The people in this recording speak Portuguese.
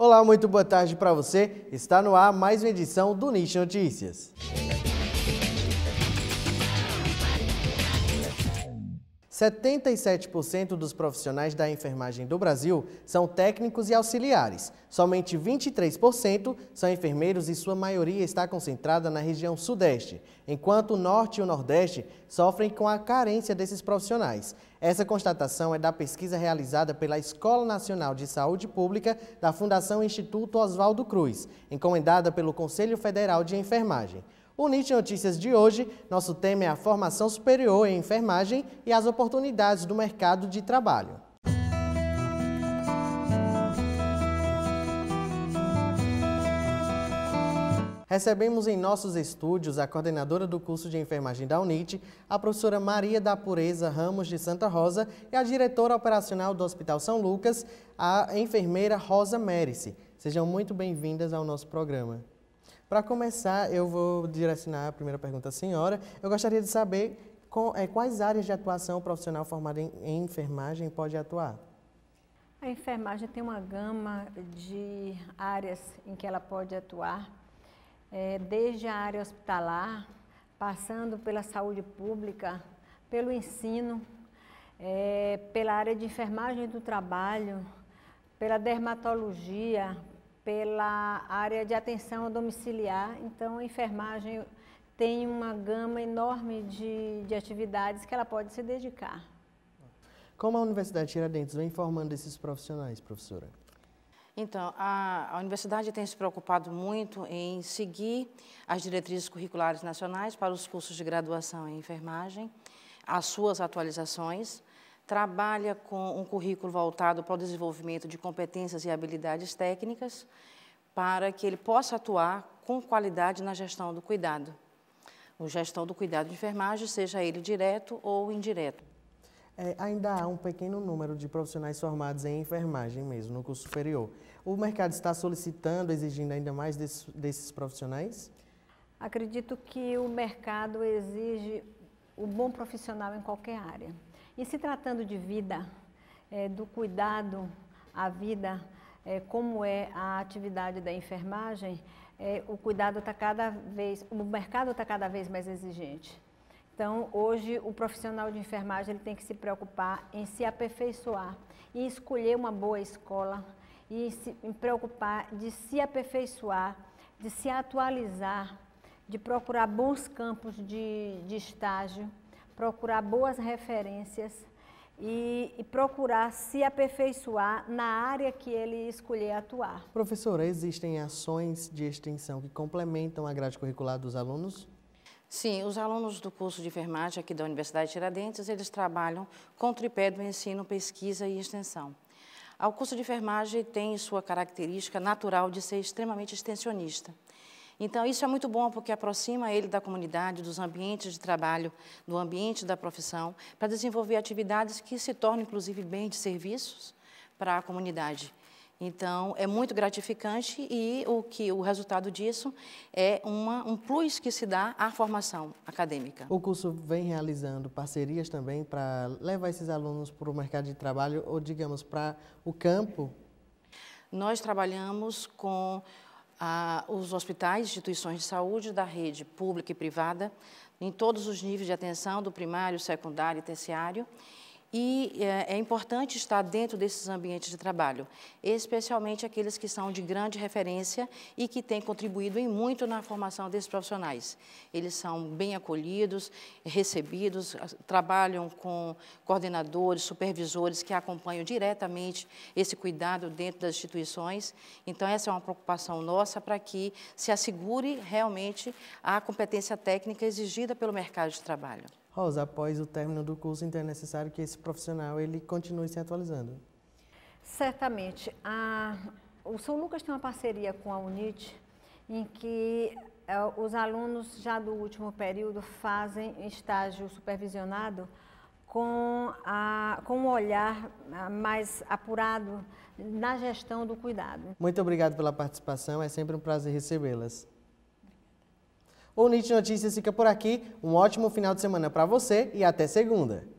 Olá, muito boa tarde para você. Está no ar mais uma edição do Niche Notícias. 77% dos profissionais da enfermagem do Brasil são técnicos e auxiliares. Somente 23% são enfermeiros e sua maioria está concentrada na região sudeste, enquanto o norte e o nordeste sofrem com a carência desses profissionais. Essa constatação é da pesquisa realizada pela Escola Nacional de Saúde Pública da Fundação Instituto Oswaldo Cruz, encomendada pelo Conselho Federal de Enfermagem. O NIT Notícias de hoje, nosso tema é a formação superior em enfermagem e as oportunidades do mercado de trabalho. recebemos em nossos estúdios a coordenadora do curso de enfermagem da UNIT, a professora Maria da Pureza Ramos de Santa Rosa e a diretora operacional do Hospital São Lucas, a enfermeira Rosa Mérice. Sejam muito bem-vindas ao nosso programa. Para começar, eu vou direcionar a primeira pergunta à senhora. Eu gostaria de saber eh, quais áreas de atuação o profissional formado em enfermagem pode atuar. A enfermagem tem uma gama de áreas em que ela pode atuar, eh, desde a área hospitalar, passando pela saúde pública, pelo ensino, eh, pela área de enfermagem do trabalho, pela dermatologia, pela área de atenção domiciliar. Então, a enfermagem tem uma gama enorme de, de atividades que ela pode se dedicar. Como a Universidade Tiradentes vem formando esses profissionais, professora? Então, a, a, universidade tem se preocupado muito em seguir as diretrizes curriculares nacionais para os cursos de graduação em enfermagem, as suas atualizações trabalha com um currículo voltado para o desenvolvimento de competências e habilidades técnicas para que ele possa atuar com qualidade na gestão do cuidado. O gestão do cuidado de enfermagem, seja ele direto ou indireto. É, ainda há um pequeno número de profissionais formados em enfermagem mesmo, no curso superior. O mercado está solicitando, exigindo ainda mais desse, desses profissionais? Acredito que o mercado exige o bom profissional em qualquer área. E se tratando de vida, é, do cuidado à vida, é, como é a atividade da enfermagem, é, o cuidado está cada vez, o mercado está cada vez mais exigente. Então, hoje, o profissional de enfermagem ele tem que se preocupar em se aperfeiçoar e escolher uma boa escola e se preocupar de se aperfeiçoar, de se atualizar de procurar bons campos de, de estágio, procurar boas referências e, e, procurar se aperfeiçoar na área que ele escolher atuar. Professora, existem ações de extensão que complementam a grade curricular dos alunos? Sim, os alunos do curso de enfermagem aqui da Universidade de Tiradentes, eles trabalham com o tripé do ensino, pesquisa e extensão. O curso de enfermagem tem sua característica natural de ser extremamente extensionista. Então, isso é muito bom porque aproxima ele da comunidade, dos ambientes de trabalho, do ambiente da profissão, para desenvolver atividades que se tornam, inclusive, bem de serviços para a comunidade. Então, é muito gratificante e o que o resultado disso é uma, um plus que se dá à formação acadêmica. O curso vem realizando parcerias também para levar esses alunos para o mercado de trabalho ou, digamos, para o campo? Nós trabalhamos com ah, os hospitais, instituições de saúde da rede pública e privada, em todos os níveis de atenção, do primário, secundário e terciário, e é, é, importante estar dentro desses ambientes de trabalho, especialmente aqueles que são de grande referência e que têm contribuído em muito na formação desses profissionais. Eles são bem acolhidos, recebidos, trabalham com coordenadores, supervisores que acompanham diretamente esse cuidado dentro das instituições. Então, essa é uma preocupação nossa para que se assegure realmente a competência técnica exigida pelo mercado de trabalho. Rosa, após o término do curso, então é necessário que esse profissional ele continue se atualizando. Certamente. A, o São Lucas tem uma parceria com a UNIT em que é, os alunos já do último período fazem estágio supervisionado com, a, com um olhar ah, mais apurado na gestão do cuidado. Muito obrigado pela participação, é sempre um prazer recebê-las. O NIT Notícias fica por aqui. Um ótimo final de semana para você e até segunda.